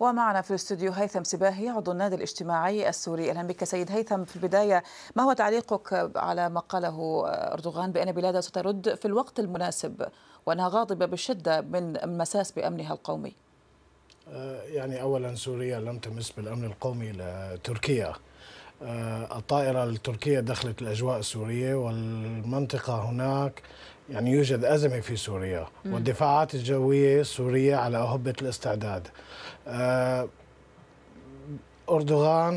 ومعنا في الاستوديو هيثم سباهي عضو النادي الاجتماعي السوري اهلا بك سيد هيثم في البدايه ما هو تعليقك على ما قاله اردوغان بان بلاده سترد في الوقت المناسب وانها غاضبه بشده من مساس بامنها القومي أه، يعني اولا سوريا لم تمس بالامن القومي لتركيا آه، الطائرة التركية دخلت الأجواء السورية والمنطقة هناك يعني يوجد أزمة في سوريا والدفاعات الجوية السورية على أهبة الاستعداد آه، أردوغان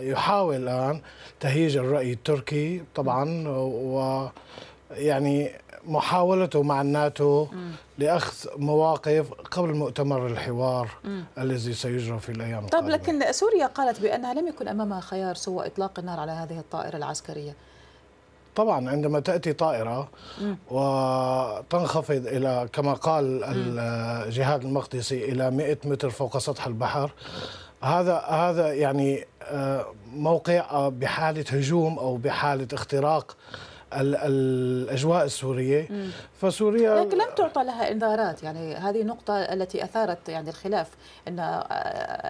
يحاول الآن تهيج الرأي التركي طبعا و يعني محاولته مع الناتو لأخذ مواقف قبل مؤتمر الحوار م. الذي سيجرى في الأيام طب القادمة لكن سوريا قالت بأنها لم يكن أمامها خيار سوى إطلاق النار على هذه الطائرة العسكرية طبعا عندما تأتي طائرة وتنخفض إلى كما قال الجهاد المقدسي إلى 100 متر فوق سطح البحر هذا هذا يعني آه، موقع بحالة هجوم أو بحالة اختراق الاجواء السوريه فسوريا لكن لم تعطى لها انذارات يعني هذه النقطه التي اثارت يعني الخلاف ان آه،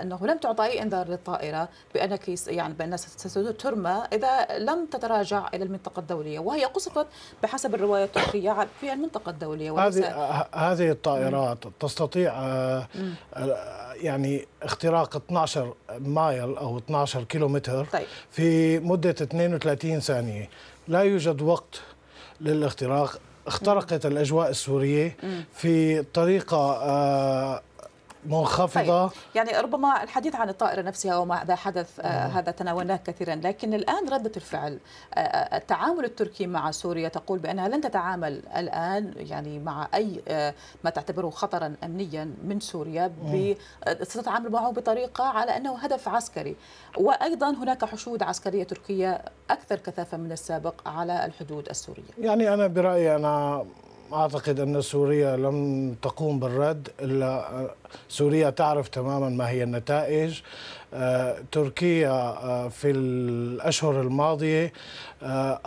انه لم تعطى اي انذار للطائره بانك يعني بان سترمى اذا لم تتراجع الى المنطقه الدوليه وهي قصفت بحسب الروايه التركيه في المنطقه الدوليه هذه هذه الطائرات مم. تستطيع آه، آه، يعني اختراق 12 مايل او 12 كيلومتر طيب. في مده 32 ثانيه لا يوجد وقت للاختراق اخترقت الأجواء السورية في طريقة آه، منخفضة طيب. يعني ربما الحديث عن الطائرة نفسها وماذا حدث آه هذا تناولناه كثيرا لكن الآن ردة الفعل آه،, آه التعامل التركي مع سوريا تقول بأنها لن تتعامل الآن يعني مع أي آه ما تعتبره خطرا أمنيا من سوريا آه، ستتعامل معه بطريقة على أنه هدف عسكري وأيضا هناك حشود عسكرية تركية أكثر كثافة من السابق على الحدود السورية يعني أنا برأيي أنا أعتقد أن سوريا لم تقوم بالرد إلا سوريا تعرف تماما ما هي النتائج آه، تركيا آه، في الأشهر الماضية آه،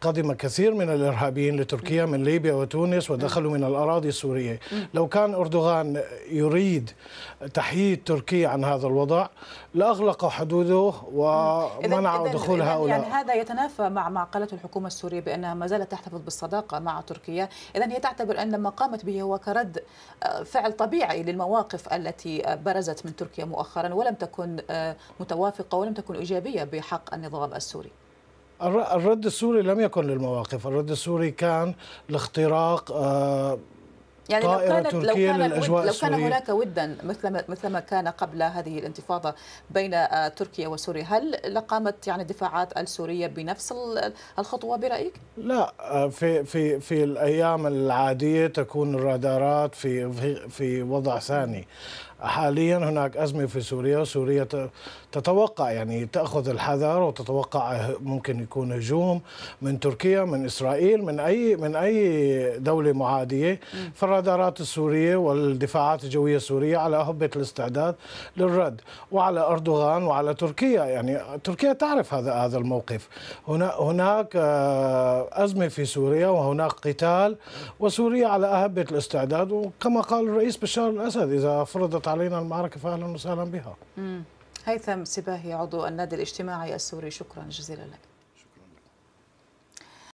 قدم كثير من الارهابيين لتركيا من ليبيا وتونس ودخلوا من الاراضي السوريه، لو كان اردوغان يريد تحييد تركيا عن هذا الوضع لاغلق حدوده ومنع دخول هؤلاء يعني هذا يتنافى مع ما قالته الحكومه السوريه بانها ما زالت تحتفظ بالصداقه مع تركيا، اذا هي تعتبر ان ما قامت به هو كرد آه، فعل طبيعي للمواقف التي آه، برزت من تركيا مؤخرا ولم تكن آه، متوافقه ولم تكن ايجابيه بحق النظام السوري. الرد السوري لم يكن للمواقف الرد السوري كان لاختراق آه، يعني لو كانت لو كان لو كان هناك ودا مثل ما مثل ما كان قبل هذه الانتفاضه بين آه، تركيا وسوريا هل لقامت يعني الدفاعات السوريه بنفس الخطوه برايك؟ لا آه، في في في الايام العاديه تكون الرادارات في في, في وضع ثاني حاليا هناك أزمة في سوريا سوريا تتوقع يعني تأخذ الحذر وتتوقع ممكن يكون هجوم من تركيا من إسرائيل من أي من أي دولة معادية فالرادارات السورية والدفاعات الجوية السورية على هبة الاستعداد للرد وعلى أردوغان وعلى تركيا يعني تركيا تعرف هذا هذا الموقف هنا هناك آه، أزمة في سوريا وهناك قتال وسوريا على أهبة الاستعداد وكما قال الرئيس بشار الأسد إذا فرضت علينا المعركة فأهلا وسهلا بها هيثم سباهي عضو النادي الاجتماعي السوري شكرا جزيلا لك